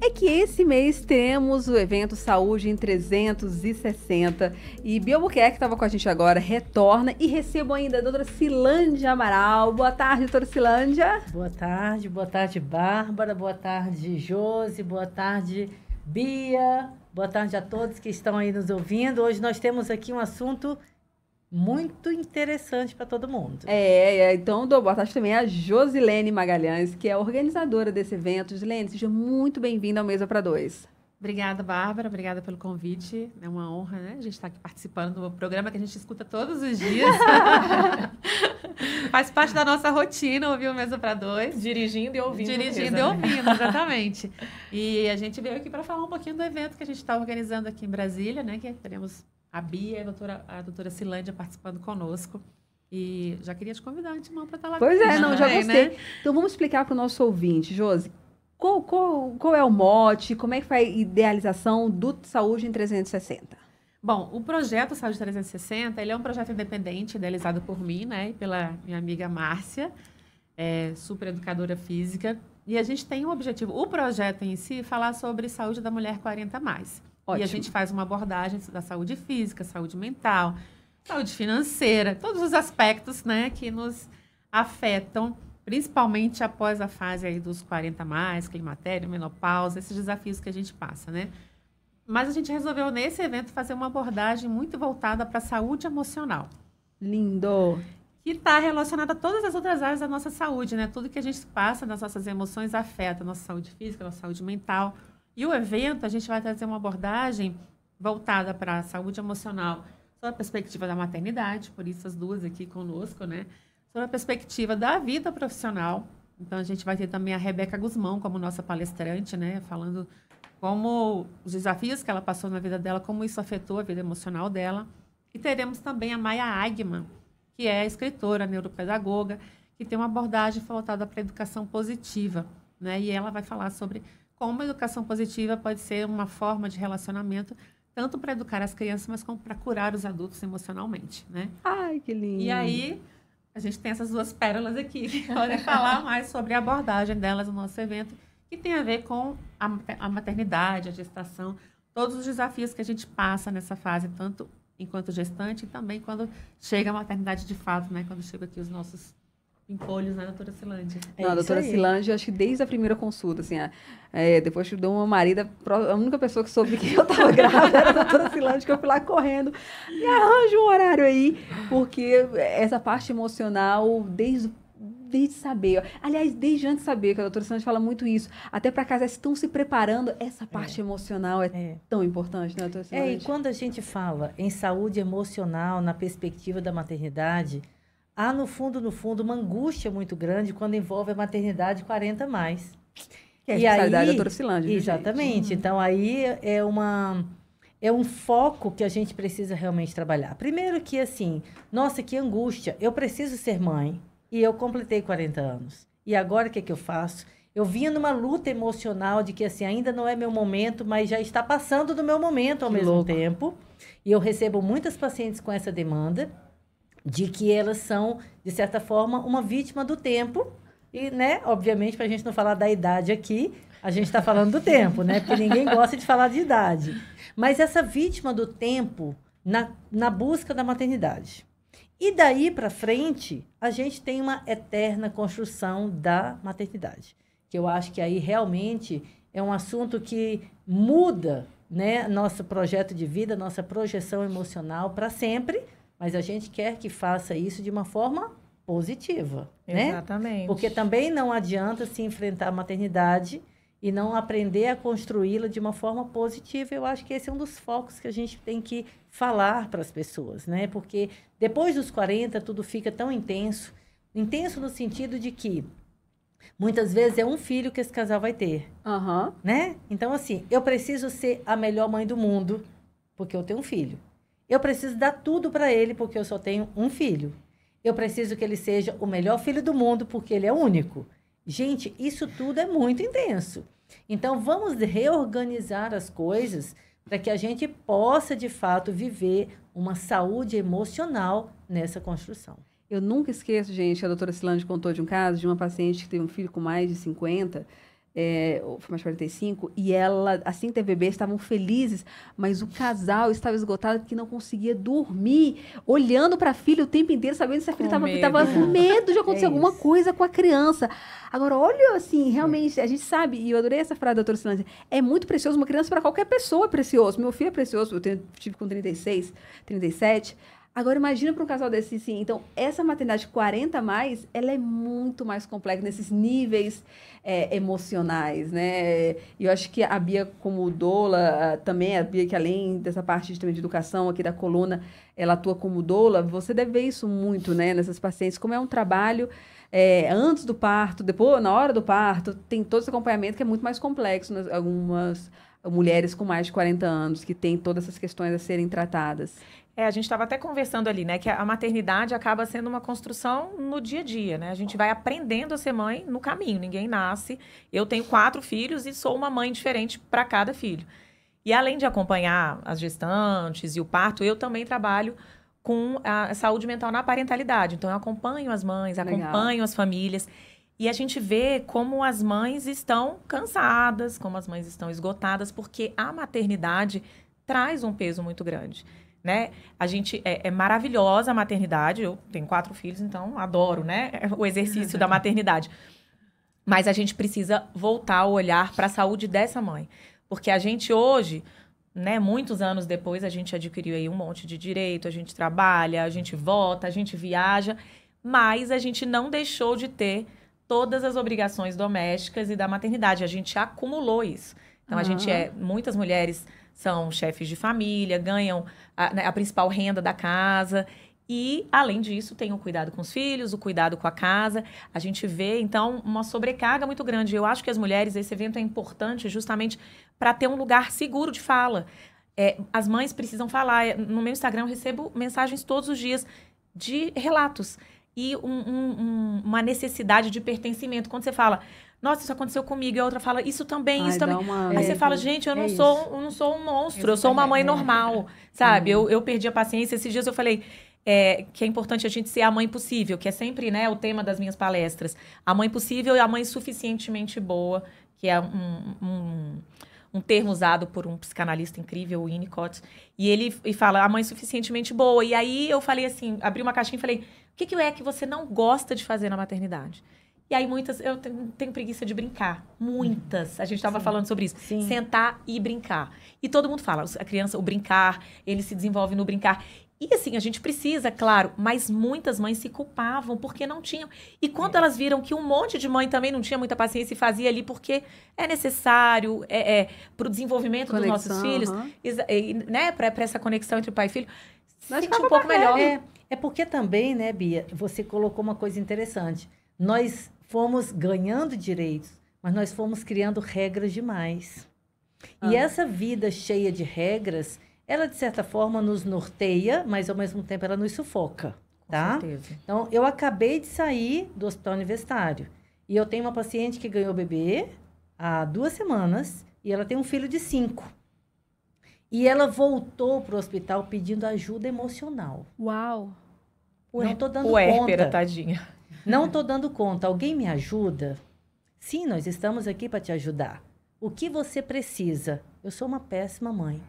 é que esse mês temos o evento Saúde em 360 e Bia que estava com a gente agora, retorna e recebo ainda a doutora Cilândia Amaral. Boa tarde, doutora Cilândia. Boa tarde, boa tarde, Bárbara, boa tarde, Josi, boa tarde, Bia. Boa tarde a todos que estão aí nos ouvindo. Hoje nós temos aqui um assunto muito interessante para todo mundo. É, é, então dou boa tarde também a Josilene Magalhães, que é organizadora desse evento. Josilene, seja muito bem-vinda ao Mesa para Dois. Obrigada, Bárbara. Obrigada pelo convite. É uma honra, né? A gente está aqui participando do programa que a gente escuta todos os dias. Faz parte da nossa rotina ouvir o Mesa para Dois. Dirigindo e ouvindo. Dirigindo e né? ouvindo, exatamente. E a gente veio aqui para falar um pouquinho do evento que a gente está organizando aqui em Brasília, né? Que teremos a Bia e a doutora, a doutora Cilândia participando conosco. E já queria te convidar de mão para estar tá lá. Pois é, não, já né? gostei. Né? Então vamos explicar para o nosso ouvinte, Josi. Qual, qual, qual, é o mote? Como é que foi a idealização do Saúde em 360? Bom, o projeto Saúde 360, ele é um projeto independente, idealizado por mim, né? E pela minha amiga Márcia, é, super educadora física. E a gente tem um objetivo. O projeto em si, falar sobre saúde da mulher 40+. Mais. Ótimo. E a gente faz uma abordagem da saúde física, saúde mental, saúde financeira, todos os aspectos né, que nos afetam, principalmente após a fase aí dos 40 mais, climatério, menopausa, esses desafios que a gente passa, né? Mas a gente resolveu nesse evento fazer uma abordagem muito voltada para a saúde emocional. Lindo! Que está relacionada a todas as outras áreas da nossa saúde, né? Tudo que a gente passa nas nossas emoções afeta a nossa saúde física, a nossa saúde mental, e o evento, a gente vai trazer uma abordagem voltada para a saúde emocional, sob a perspectiva da maternidade, por isso as duas aqui conosco, né? Sob a perspectiva da vida profissional. Então, a gente vai ter também a Rebeca Guzmão como nossa palestrante, né? Falando como os desafios que ela passou na vida dela, como isso afetou a vida emocional dela. E teremos também a Maia Agman, que é escritora, neuropedagoga, que tem uma abordagem voltada para a educação positiva, né? E ela vai falar sobre como a educação positiva pode ser uma forma de relacionamento tanto para educar as crianças, mas como para curar os adultos emocionalmente, né? Ai, que lindo! E aí, a gente tem essas duas pérolas aqui, que podem falar mais sobre a abordagem delas no nosso evento, que tem a ver com a maternidade, a gestação, todos os desafios que a gente passa nessa fase, tanto enquanto gestante e também quando chega a maternidade de fato, né? Quando chega aqui os nossos Empolhos, né, doutora Silândia? É não, a doutora Silândia, acho que desde a primeira consulta, assim, a, é, depois que deu uma marida, a única pessoa que soube que eu estava grávida era a doutora Silândia, que eu fui lá correndo, me arranja um horário aí, porque essa parte emocional, desde desde saber. Aliás, desde antes de saber, que a doutora Santos fala muito isso. Até para casais estão se preparando, essa é. parte é. emocional é, é, tão importante, né, doutora Santos? É, e quando a gente fala em saúde emocional na perspectiva da maternidade, há no fundo, no fundo, uma angústia muito grande quando envolve a maternidade 40 mais. Que é a e especialidade aí, da né, Exatamente. Uhum. Então, aí é uma... É um foco que a gente precisa realmente trabalhar. Primeiro que, assim, nossa, que angústia. Eu preciso ser mãe. E eu completei 40 anos. E agora o que, é que eu faço? Eu vinha numa luta emocional de que assim, ainda não é meu momento, mas já está passando do meu momento ao que mesmo louco. tempo. E eu recebo muitas pacientes com essa demanda de que elas são, de certa forma, uma vítima do tempo. E, né, obviamente, para a gente não falar da idade aqui, a gente está falando do tempo, né? Porque ninguém gosta de falar de idade. Mas essa vítima do tempo na, na busca da maternidade. E daí para frente, a gente tem uma eterna construção da maternidade. Que eu acho que aí realmente é um assunto que muda né, nosso projeto de vida, nossa projeção emocional para sempre mas a gente quer que faça isso de uma forma positiva, né? Exatamente. Porque também não adianta se enfrentar a maternidade e não aprender a construí-la de uma forma positiva. Eu acho que esse é um dos focos que a gente tem que falar para as pessoas, né? Porque depois dos 40 tudo fica tão intenso, intenso no sentido de que muitas vezes é um filho que esse casal vai ter, uhum. né? Então assim, eu preciso ser a melhor mãe do mundo porque eu tenho um filho. Eu preciso dar tudo para ele porque eu só tenho um filho. Eu preciso que ele seja o melhor filho do mundo porque ele é único. Gente, isso tudo é muito intenso. Então vamos reorganizar as coisas para que a gente possa de fato viver uma saúde emocional nessa construção. Eu nunca esqueço, gente, a doutora Silândia contou de um caso de uma paciente que tem um filho com mais de 50 é, foi mais 45, e ela, assim que teve bebê, estavam felizes, mas o casal estava esgotado porque não conseguia dormir, olhando para a filha o tempo inteiro, sabendo se a filha estava com, medo de acontecer é alguma coisa com a criança. Agora, olha, assim, realmente, a gente sabe, e eu adorei essa frase da doutora Silândia, é muito precioso, uma criança para qualquer pessoa é precioso. Meu filho é precioso, eu tenho, tive com 36, 37, Agora imagina para um casal desse sim. Então, essa maternidade 40 mais, ela é muito mais complexa nesses níveis é, emocionais, né? E eu acho que a Bia como doula, também a Bia que além dessa parte de, também de educação aqui da coluna, ela atua como doula, você deve ver isso muito, né, nessas pacientes, como é um trabalho é, antes do parto, depois, na hora do parto, tem todo esse acompanhamento que é muito mais complexo, nas, algumas mulheres com mais de 40 anos que têm todas essas questões a serem tratadas. É, a gente estava até conversando ali, né, que a maternidade acaba sendo uma construção no dia a dia, né? A gente vai aprendendo a ser mãe no caminho, ninguém nasce. Eu tenho quatro filhos e sou uma mãe diferente para cada filho. E além de acompanhar as gestantes e o parto, eu também trabalho com a saúde mental na parentalidade. Então, eu acompanho as mães, acompanho Legal. as famílias. E a gente vê como as mães estão cansadas, como as mães estão esgotadas, porque a maternidade traz um peso muito grande. Né? A gente é, é maravilhosa a maternidade. Eu tenho quatro filhos, então adoro, né? O exercício da maternidade. Mas a gente precisa voltar o olhar para a saúde dessa mãe, porque a gente hoje né? Muitos anos depois a gente adquiriu aí um monte de direito, a gente trabalha, a gente vota, a gente viaja, mas a gente não deixou de ter todas as obrigações domésticas e da maternidade. A gente acumulou isso. Então, uhum. a gente é. Muitas mulheres são chefes de família, ganham a, né, a principal renda da casa. E, além disso, tem o cuidado com os filhos, o cuidado com a casa. A gente vê, então, uma sobrecarga muito grande. Eu acho que as mulheres, esse evento é importante justamente para ter um lugar seguro de fala. É, as mães precisam falar. É, no meu Instagram, eu recebo mensagens todos os dias de relatos e um, um, uma necessidade de pertencimento. Quando você fala, nossa, isso aconteceu comigo, e a outra fala, isso também, Ai, isso também. Uma... Aí é, você fala, gente, eu não, é sou, eu não sou um monstro, isso eu sou uma mãe é. normal, sabe? Uhum. Eu, eu perdi a paciência. Esses dias eu falei, é, que é importante a gente ser a mãe possível, que é sempre né, o tema das minhas palestras. A mãe possível e a mãe suficientemente boa, que é um, um, um termo usado por um psicanalista incrível, o Winnicott. E ele e fala, a mãe suficientemente boa. E aí eu falei assim, abri uma caixinha e falei, que, que é que você não gosta de fazer na maternidade? E aí muitas, eu tenho, preguiça de brincar. Muitas. A gente estava falando sobre isso. Sim. Sentar e brincar. E todo mundo fala, a criança, o brincar, ele se desenvolve no brincar. E assim, a gente precisa, claro, mas muitas mães se culpavam porque não tinham. E quando é. elas viram que um monte de mãe também não tinha muita paciência e fazia ali porque é necessário, é, é para o desenvolvimento conexão, dos nossos filhos, né, para essa conexão entre pai e filho, Nós sente um pouco melhor. É. É porque também, né, Bia, você colocou uma coisa interessante. Nós fomos ganhando direitos, mas nós fomos criando regras demais. Ah. E essa vida cheia de regras, ela de certa forma nos norteia, mas ao mesmo tempo ela nos sufoca, Com tá? Certeza. Então, eu acabei de sair do hospital universitário e eu tenho uma paciente que ganhou bebê há duas semanas e ela tem um filho de cinco. E ela voltou para o hospital pedindo ajuda emocional. Uau! Não, não né? dando o conta. Pera, tadinha. Não estou dando conta. Alguém me ajuda? Sim, nós estamos aqui para te ajudar. O que você precisa? Eu sou uma péssima mãe.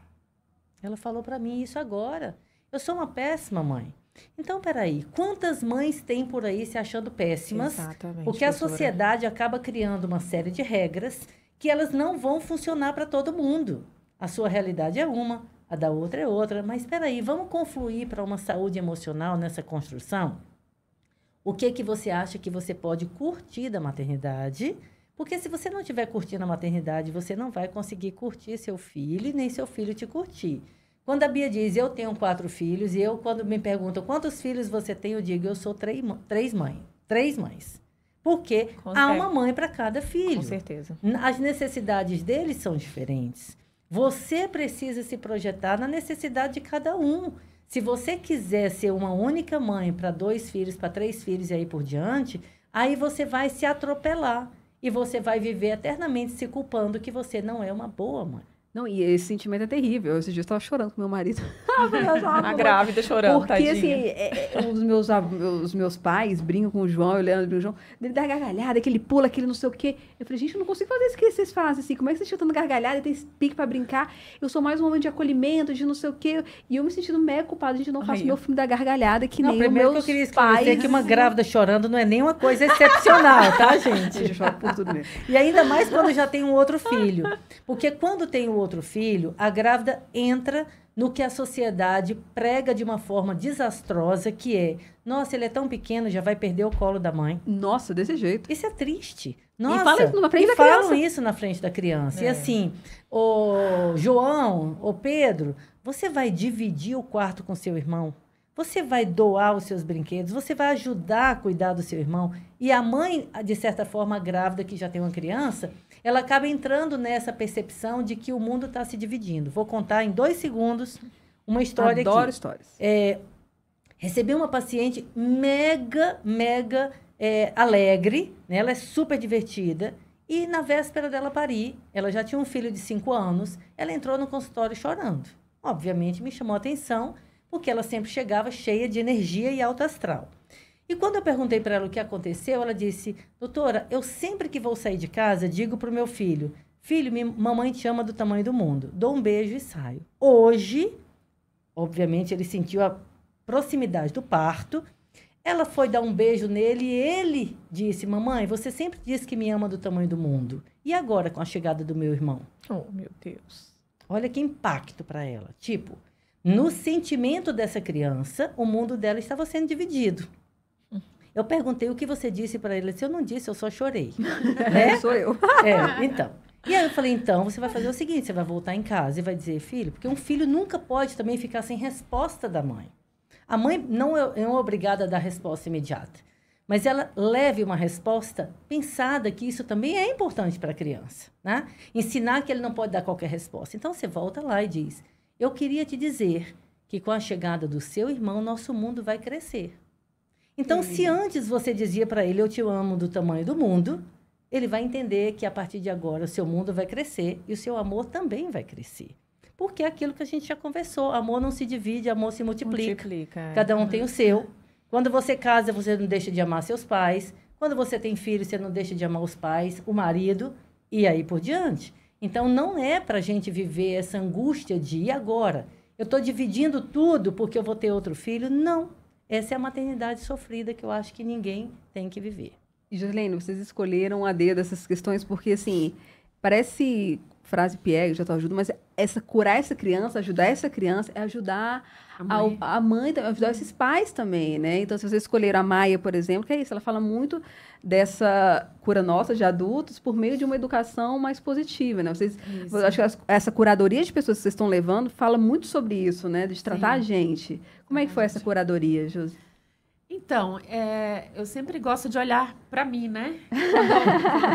Ela falou para mim isso agora. Eu sou uma péssima mãe. Então, peraí, quantas mães tem por aí se achando péssimas? Exatamente. Porque a sociedade acaba criando uma série de regras que elas não vão funcionar para todo mundo. A sua realidade é uma, a da outra é outra. Mas espera aí, vamos confluir para uma saúde emocional nessa construção? O que que você acha que você pode curtir da maternidade? Porque se você não estiver curtindo a maternidade, você não vai conseguir curtir seu filho, nem seu filho te curtir. Quando a Bia diz, eu tenho quatro filhos, e eu, quando me perguntam quantos filhos você tem, eu digo, eu sou três, três mães. Três mães. Porque há uma mãe para cada filho. Com certeza. As necessidades deles são diferentes. Você precisa se projetar na necessidade de cada um. Se você quiser ser uma única mãe para dois filhos, para três filhos e aí por diante, aí você vai se atropelar e você vai viver eternamente se culpando que você não é uma boa mãe. Não, e esse sentimento é terrível. Esse dia eu estava chorando com meu marido. a grávida chorando, Porque, tadinha. assim, é, é os, meus, os meus pais brincam com o João, eu lembro do João, ele dá gargalhada, que ele pula, aquele não sei o quê. Eu falei, gente, eu não consigo fazer isso que vocês fazem, assim. Como é que vocês estão dando gargalhada e tem pique pra brincar? Eu sou mais um homem de acolhimento, de não sei o quê. E eu me sentindo meio culpada, gente, não faço Ai, meu filme da gargalhada, que não, nem os meus que eu queria pais. é que uma grávida chorando não é nenhuma coisa excepcional, tá, gente? Eu choro por tudo mesmo. E ainda mais quando já tem um outro filho. Porque quando tem o outro filho, a grávida entra no que a sociedade prega de uma forma desastrosa, que é, nossa, ele é tão pequeno, já vai perder o colo da mãe. Nossa, desse jeito. Isso é triste. Nossa, e falam isso na frente da falam criança. isso na frente da criança. É. E assim, o João, o Pedro, você vai dividir o quarto com seu irmão? Você vai doar os seus brinquedos? Você vai ajudar a cuidar do seu irmão? E a mãe, de certa forma, grávida que já tem uma criança, ela acaba entrando nessa percepção de que o mundo está se dividindo. Vou contar em dois segundos uma história Adoro aqui. histórias. É, recebi uma paciente mega, mega é, alegre, né? ela é super divertida. E na véspera dela parir, ela já tinha um filho de 5 anos, ela entrou no consultório chorando. Obviamente me chamou a atenção, porque ela sempre chegava cheia de energia e alto astral. E quando eu perguntei para ela o que aconteceu, ela disse: Doutora, eu sempre que vou sair de casa, digo para o meu filho: Filho, mamãe te ama do tamanho do mundo. Dou um beijo e saio. Hoje, obviamente, ele sentiu a proximidade do parto. Ela foi dar um beijo nele e ele disse: Mamãe, você sempre disse que me ama do tamanho do mundo. E agora com a chegada do meu irmão? Oh, meu Deus. Olha que impacto para ela. Tipo, no sentimento dessa criança, o mundo dela estava sendo dividido. Eu perguntei o que você disse para ele. Se eu não disse, eu só chorei. né? Sou eu. É, então. E aí eu falei, então, você vai fazer o seguinte, você vai voltar em casa e vai dizer, filho, porque um filho nunca pode também ficar sem resposta da mãe. A mãe não é, é obrigada a dar resposta imediata, mas ela leve uma resposta pensada, que isso também é importante para a criança, né? Ensinar que ele não pode dar qualquer resposta. Então você volta lá e diz, eu queria te dizer que com a chegada do seu irmão, nosso mundo vai crescer. Então, se uhum. antes você dizia para ele, eu te amo do tamanho do mundo, ele vai entender que a partir de agora o seu mundo vai crescer e o seu amor também vai crescer. Porque é aquilo que a gente já conversou, amor não se divide, amor se multiplica. multiplica é. Cada um tem o uhum. seu. Quando você casa, você não deixa de amar seus pais. Quando você tem filhos, você não deixa de amar os pais, o marido e aí por diante. Então não é para a gente viver essa angústia de e agora? Eu estou dividindo tudo porque eu vou ter outro filho? Não. Essa é a maternidade sofrida que eu acho que ninguém tem que viver. Gerlene, vocês escolheram a dedo essas questões porque, assim, parece frase Pierre, já te ajudo, mas essa curar essa criança, ajudar essa criança, é ajudar a mãe, a, a mãe ajudar esses pais também, né? Então, se você escolher a Maia, por exemplo, que é isso, ela fala muito dessa cura nossa de adultos por meio de uma educação mais positiva, né? Vocês, isso. acho que essa curadoria de pessoas que vocês estão levando fala muito sobre isso, né? De tratar Sim. a gente. Como é que foi essa curadoria, Josi? Então, é, eu sempre gosto de olhar para mim, né?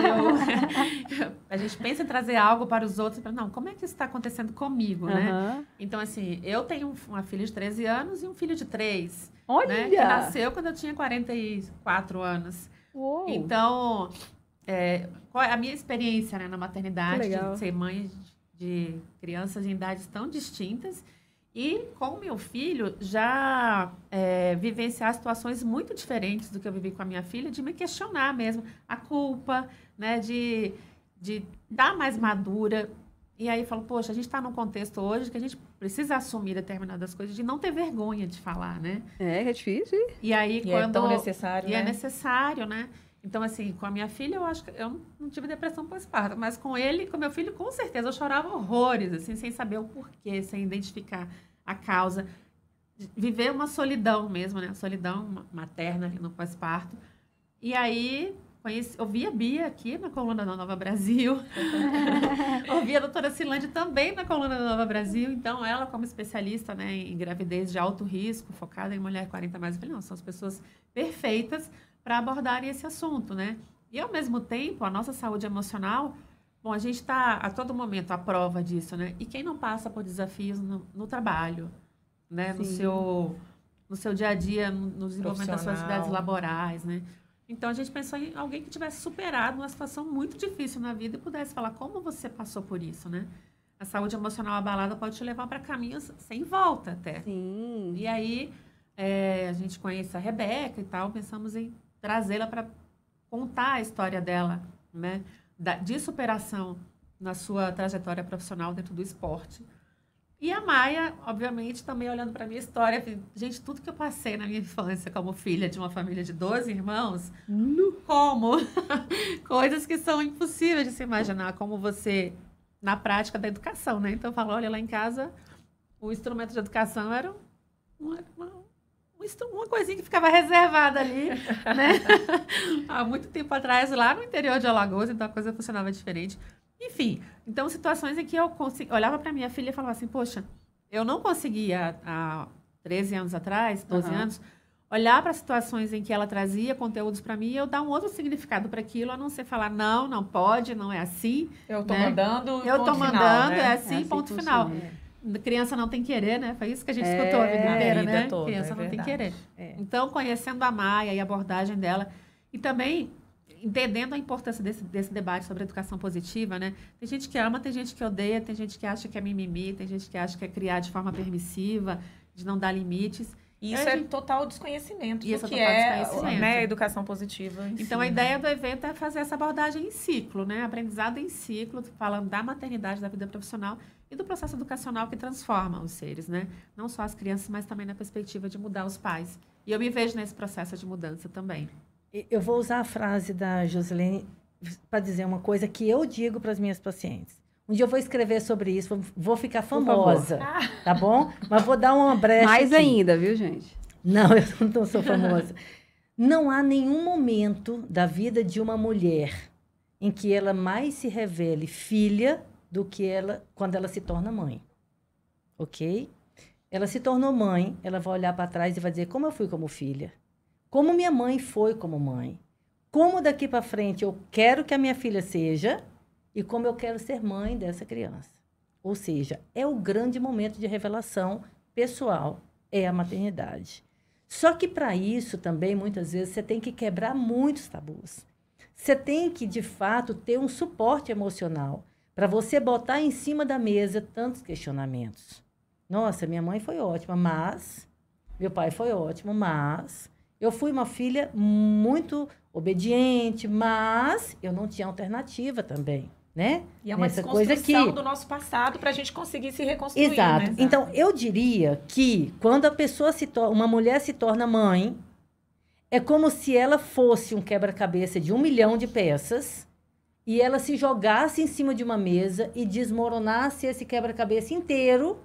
Eu, a gente pensa em trazer algo para os outros, para não, como é que isso está acontecendo comigo, uhum. né? Então, assim, eu tenho uma filha de 13 anos e um filho de 3. Né? Olha! Né? Que nasceu quando eu tinha 44 anos. Uou. Então, eh, é, a minha experiência né, na maternidade, de ser mãe de crianças em idades tão distintas, e com meu filho, já é, vivenciar situações muito diferentes do que eu vivi com a minha filha, de me questionar mesmo a culpa, né? De, de dar mais madura. E aí falo, poxa, a gente está num contexto hoje que a gente precisa assumir determinadas coisas, de não ter vergonha de falar, né? É, é difícil. E aí e quando... é tão necessário, E é né? é necessário, né? Então, assim, com a minha filha, eu acho que eu não tive depressão pós-parto, mas com ele, com meu filho, com certeza, eu chorava horrores, assim, sem saber o porquê, sem identificar a causa. Viver uma solidão mesmo, né? Solidão materna ali no pós-parto. E aí, conheci, vi a Bia aqui na coluna da Nova Brasil. ouvi a doutora Cilândia também na coluna da Nova Brasil. Então, ela, como especialista né, em gravidez de alto risco, focada em mulher 40 mais, eu falei, não, são as pessoas perfeitas para abordar esse assunto, né? E ao mesmo tempo, a nossa saúde emocional, bom, a gente está a todo momento à prova disso, né? E quem não passa por desafios no, no trabalho, né? No seu, no seu dia a dia, no desenvolvimento das suas atividades laborais, né? Então a gente pensou em alguém que tivesse superado uma situação muito difícil na vida e pudesse falar como você passou por isso, né? A saúde emocional abalada pode te levar para caminhos sem volta até. Sim. E aí é, a gente conhece a Rebeca e tal, pensamos em trazê-la para contar a história dela, né? Da, de superação na sua trajetória profissional dentro do esporte. E a Maia, obviamente, também olhando para a minha história, gente, tudo que eu passei na minha infância como filha de uma família de 12 irmãos, no. como? Coisas que são impossíveis de se imaginar, como você na prática da educação, né? Então eu falo, olha, lá em casa o instrumento de educação era um, um, uma coisinha que ficava reservada ali, né? Há muito tempo atrás, lá no interior de Alagoas, então a coisa funcionava diferente. Enfim, então situações em que eu consegui, olhava para minha filha e falava assim, poxa, eu não conseguia há 13 anos atrás, 12 uhum. anos, olhar para situações em que ela trazia conteúdos para mim e eu dar um outro significado para aquilo, a não ser falar, não, não pode, não é assim. Eu tô né? mandando. Eu tô final, mandando, é né? é, assim, é assim, ponto final. Possível criança não tem querer, né? Foi isso que a gente é, escutou a vida inteira, a vida né? Toda, criança é não tem querer. É. Então, conhecendo a Maia e a abordagem dela, e também entendendo a importância desse, desse debate sobre educação positiva, né? Tem gente que ama, tem gente que odeia, tem gente que acha que é mimimi, tem gente que acha que é criar de forma permissiva, de não dar limites. E isso é gente... é total desconhecimento isso do é que é, é né, a educação positiva. Então, si, a né? ideia do evento é fazer essa abordagem em ciclo, né? Aprendizado em ciclo, falando da maternidade, da vida profissional e do processo educacional que transforma os seres, né? Não só as crianças, mas também na perspectiva de mudar os pais. E eu me vejo nesse processo de mudança também. Eu vou usar a frase da Joseline para dizer uma coisa que eu digo para as minhas pacientes. Um dia eu vou escrever sobre isso, vou ficar famosa, tá bom? Mas vou dar uma brecha. Mais aqui. ainda, viu, gente? Não, eu não sou famosa. não há nenhum momento da vida de uma mulher em que ela mais se revele filha do que ela quando ela se torna mãe. Ok? Ela se tornou mãe, ela vai olhar para trás e vai dizer: como eu fui como filha? Como minha mãe foi como mãe? Como daqui para frente eu quero que a minha filha seja e como eu quero ser mãe dessa criança? Ou seja, é o grande momento de revelação pessoal é a maternidade. Só que para isso também, muitas vezes, você tem que quebrar muitos tabus. Você tem que, de fato, ter um suporte emocional para você botar em cima da mesa tantos questionamentos. Nossa, minha mãe foi ótima, mas meu pai foi ótimo, mas eu fui uma filha muito obediente, mas eu não tinha alternativa também, né? E é uma Nessa coisa que... do nosso passado para a gente conseguir se reconstruir. Né? Exato. Né? Então eu diria que quando a pessoa se torna, uma mulher se torna mãe, é como se ela fosse um quebra-cabeça de um milhão de peças e ela se jogasse em cima de uma mesa e desmoronasse esse quebra-cabeça inteiro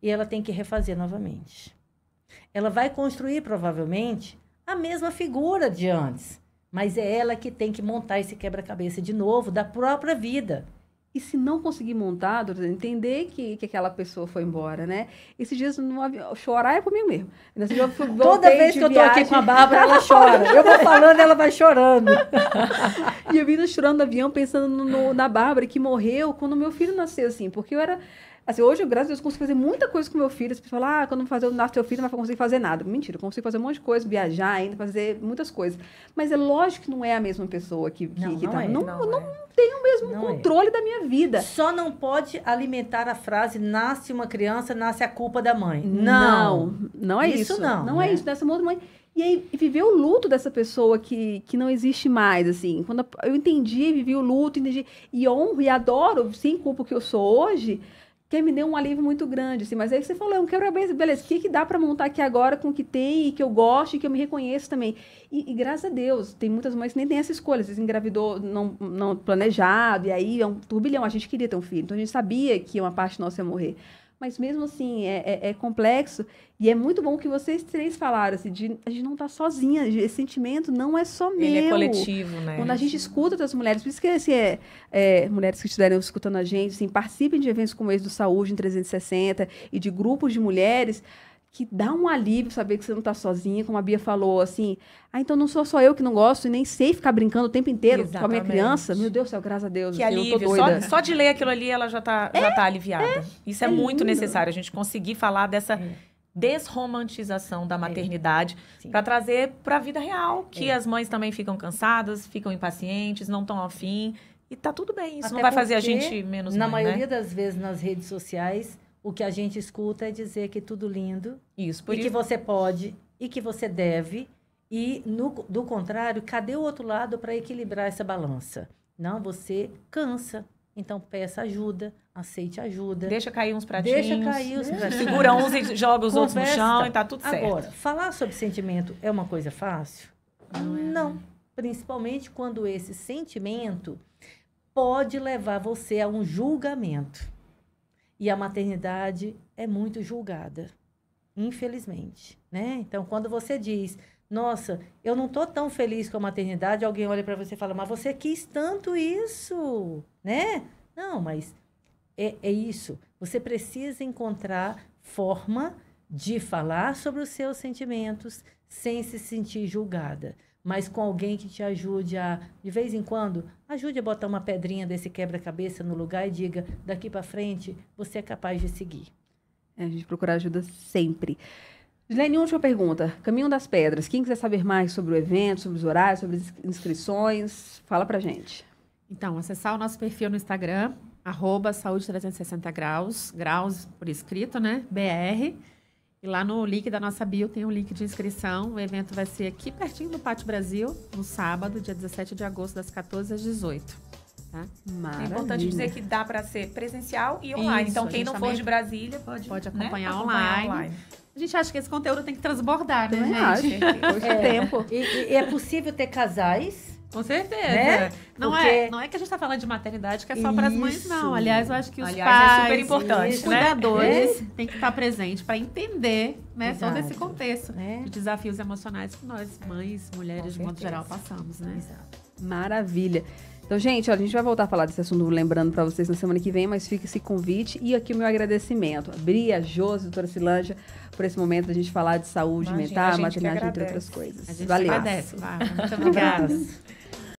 e ela tem que refazer novamente. Ela vai construir provavelmente a mesma figura de antes, mas é ela que tem que montar esse quebra-cabeça de novo da própria vida. E se não conseguir montar, entender que, que aquela pessoa foi embora, né? Esses dias no avião, chorar é comigo mesmo. Nesse assim, dia eu fui, Toda vez que eu tô viagem, aqui com a Bárbara, ela chora. Eu vou falando, ela vai chorando. e eu vim chorando no avião pensando no, na Bárbara que morreu quando meu filho nasceu, assim, porque eu era Assim, hoje, graças a Deus, consigo fazer muita coisa com meu filho. As pessoas falam, ah, quando fazer o nasce teu filho, não vai conseguir fazer nada. Mentira, eu consigo fazer um monte de coisa, viajar ainda, fazer muitas coisas. Mas é lógico que não é a mesma pessoa que, que, não, que não tá. É, não, não, não é. tem o mesmo não é. controle é. da minha vida. Só não pode alimentar a frase: nasce uma criança, nasce a culpa da mãe. Não. Não, é isso. isso. não. Não é né? é isso. Dessa mãe. E aí, viver o luto dessa pessoa que, que não existe mais, assim. Quando eu entendi, vivi o luto, entendi. E honro e adoro, sim, culpa que eu sou hoje que me deu um alívio muito grande, assim, mas aí você falou, é um quebra-cabeça, beleza, o que, que dá para montar aqui agora com o que tem e que eu gosto e que eu me reconheço também? E, e graças a Deus, tem muitas mães que nem têm essa escolha, às vezes engravidou não, não planejado, e aí é um turbilhão, a gente queria ter um filho, então a gente sabia que uma parte nossa ia morrer mas mesmo assim é, é, é, complexo e é muito bom que vocês três falaram assim, de a gente não tá sozinha, esse sentimento não é só meu. Ele é coletivo, né? Quando a gente escuta das mulheres, por isso que assim, é, é mulheres que estiverem escutando a gente, assim, participem de eventos como esse do Saúde em 360 e de grupos de mulheres, que dá um alívio saber que você não está sozinha, como a Bia falou, assim, ah, então não sou só eu que não gosto e nem sei ficar brincando o tempo inteiro Exatamente. com a minha criança. Meu Deus do céu, graças a Deus. Que assim, alívio. Só, só, de ler aquilo ali, ela já está é, já tá aliviada. É, Isso é, é muito lindo. necessário, a gente conseguir falar dessa é. desromantização da é. maternidade é, para trazer para a vida real, que é. as mães também ficam cansadas, ficam impacientes, não estão afim e tá tudo bem, isso Até não vai fazer a gente menos na mãe, né? maioria né? das vezes nas redes sociais o que a gente escuta é dizer que tudo lindo. Isso, por e isso. que você pode, e que você deve. E, no, do contrário, cadê o outro lado para equilibrar essa balança? Não, você cansa. Então, peça ajuda, aceite ajuda. Deixa cair uns pratinhos. Deixa cair os né? pratinhos. Segura uns e joga os Conversa. outros no chão e tá tudo certo. Agora, falar sobre sentimento é uma coisa fácil? Não. É. Não. Principalmente quando esse sentimento pode levar você a um julgamento e a maternidade é muito julgada, infelizmente, né? Então, quando você diz, nossa, eu não tô tão feliz com a maternidade, alguém olha para você e fala, mas você quis tanto isso, né? Não, mas é, é isso. Você precisa encontrar forma de falar sobre os seus sentimentos sem se sentir julgada mas com alguém que te ajude a, de vez em quando, ajude a botar uma pedrinha desse quebra-cabeça no lugar e diga: daqui para frente você é capaz de seguir. É, a gente procura ajuda sempre. Gilene, última pergunta. Caminho das Pedras. Quem quiser saber mais sobre o evento, sobre os horários, sobre as inscrições, fala pra gente. Então, acessar o nosso perfil no Instagram, arroba saúde 360 graus, graus por escrito, né? BR. E lá no link da nossa bio tem um link de inscrição. O evento vai ser aqui pertinho do Pátio Brasil, no sábado, dia 17 de agosto, das 14 às 18. Tá? É importante dizer que dá para ser presencial e online. Isso, então, quem não for de Brasília pode, pode né, acompanhar, né? online. online. A gente acha que esse conteúdo tem que transbordar, né, gente? Hoje é, é. tempo. E, e é possível ter casais com certeza. Né? Não, é, Porque... é, não é que a gente está falando de maternidade que é só para as mães, não. Aliás, eu acho que os Aliás, é pais, é super importante, isso, os né? cuidadores, né? têm que estar presentes para entender né, Exato. todo esse contexto né? de desafios emocionais que nós, mães, mulheres, de modo geral, passamos. Né? Exato. Maravilha. Então, gente, ó, a gente vai voltar a falar desse assunto, lembrando para vocês na semana que vem, mas fica esse convite e aqui o meu agradecimento. A Bria, a Josi, doutora Silanja, por esse momento da gente falar de saúde Imagina, mental, maternidade, entre outras coisas. A gente Valeu. Agradece, Muito obrigada.